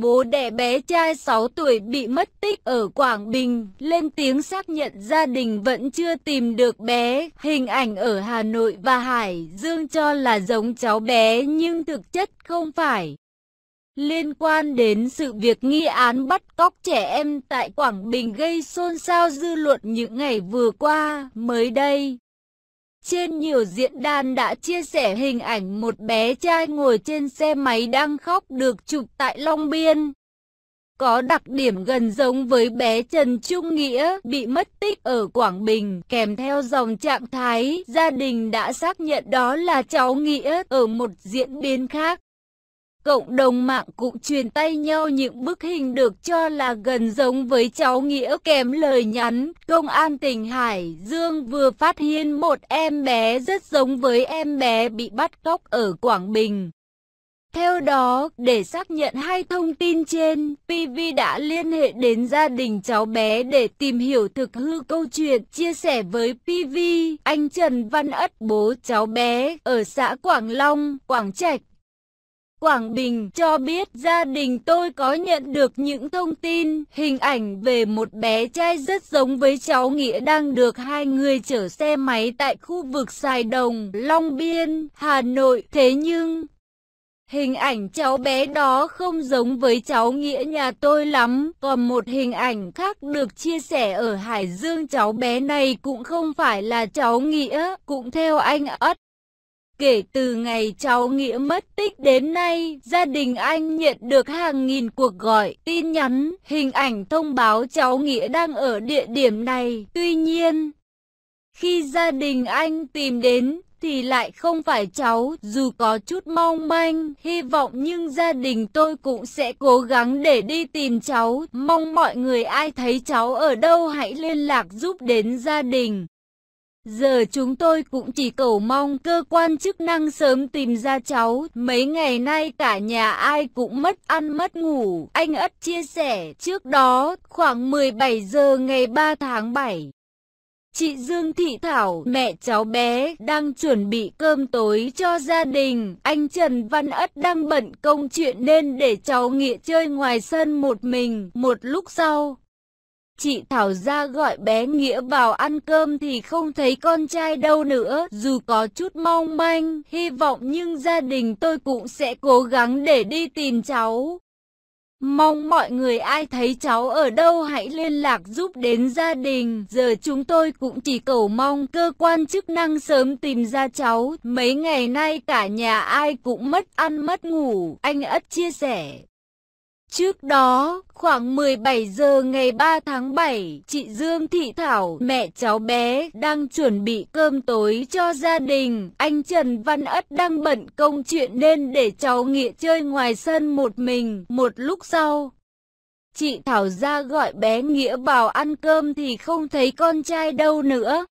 Bố đẻ bé trai 6 tuổi bị mất tích ở Quảng Bình, lên tiếng xác nhận gia đình vẫn chưa tìm được bé. Hình ảnh ở Hà Nội và Hải Dương cho là giống cháu bé nhưng thực chất không phải. Liên quan đến sự việc nghi án bắt cóc trẻ em tại Quảng Bình gây xôn xao dư luận những ngày vừa qua, mới đây, trên nhiều diễn đàn đã chia sẻ hình ảnh một bé trai ngồi trên xe máy đang khóc được chụp tại Long Biên. Có đặc điểm gần giống với bé Trần Trung Nghĩa bị mất tích ở Quảng Bình kèm theo dòng trạng thái gia đình đã xác nhận đó là cháu Nghĩa ở một diễn biến khác. Cộng đồng mạng cũng truyền tay nhau những bức hình được cho là gần giống với cháu Nghĩa kèm lời nhắn. Công an tỉnh Hải Dương vừa phát hiện một em bé rất giống với em bé bị bắt cóc ở Quảng Bình. Theo đó, để xác nhận hai thông tin trên, PV đã liên hệ đến gia đình cháu bé để tìm hiểu thực hư câu chuyện. Chia sẻ với PV, anh Trần Văn Ất bố cháu bé ở xã Quảng Long, Quảng Trạch Quảng Bình cho biết gia đình tôi có nhận được những thông tin, hình ảnh về một bé trai rất giống với cháu Nghĩa đang được hai người chở xe máy tại khu vực Sài Đồng, Long Biên, Hà Nội. Thế nhưng, Hình ảnh cháu bé đó không giống với cháu Nghĩa nhà tôi lắm, còn một hình ảnh khác được chia sẻ ở Hải Dương cháu bé này cũng không phải là cháu Nghĩa, cũng theo anh Ất Kể từ ngày cháu Nghĩa mất tích đến nay, gia đình anh nhận được hàng nghìn cuộc gọi, tin nhắn, hình ảnh thông báo cháu Nghĩa đang ở địa điểm này. Tuy nhiên, khi gia đình anh tìm đến thì lại không phải cháu, dù có chút mong manh, hy vọng nhưng gia đình tôi cũng sẽ cố gắng để đi tìm cháu, mong mọi người ai thấy cháu ở đâu hãy liên lạc giúp đến gia đình. Giờ chúng tôi cũng chỉ cầu mong cơ quan chức năng sớm tìm ra cháu. Mấy ngày nay cả nhà ai cũng mất ăn mất ngủ. Anh Ất chia sẻ trước đó khoảng 17 giờ ngày 3 tháng 7. Chị Dương Thị Thảo, mẹ cháu bé, đang chuẩn bị cơm tối cho gia đình. Anh Trần Văn Ất đang bận công chuyện nên để cháu nghĩa chơi ngoài sân một mình. Một lúc sau, Chị Thảo ra gọi bé Nghĩa vào ăn cơm thì không thấy con trai đâu nữa, dù có chút mong manh, hy vọng nhưng gia đình tôi cũng sẽ cố gắng để đi tìm cháu. Mong mọi người ai thấy cháu ở đâu hãy liên lạc giúp đến gia đình. Giờ chúng tôi cũng chỉ cầu mong cơ quan chức năng sớm tìm ra cháu. Mấy ngày nay cả nhà ai cũng mất ăn mất ngủ. Anh ất chia sẻ. Trước đó, khoảng 17 giờ ngày 3 tháng 7, chị Dương Thị Thảo, mẹ cháu bé, đang chuẩn bị cơm tối cho gia đình. Anh Trần Văn Ất đang bận công chuyện nên để cháu Nghĩa chơi ngoài sân một mình. Một lúc sau, chị Thảo ra gọi bé Nghĩa vào ăn cơm thì không thấy con trai đâu nữa.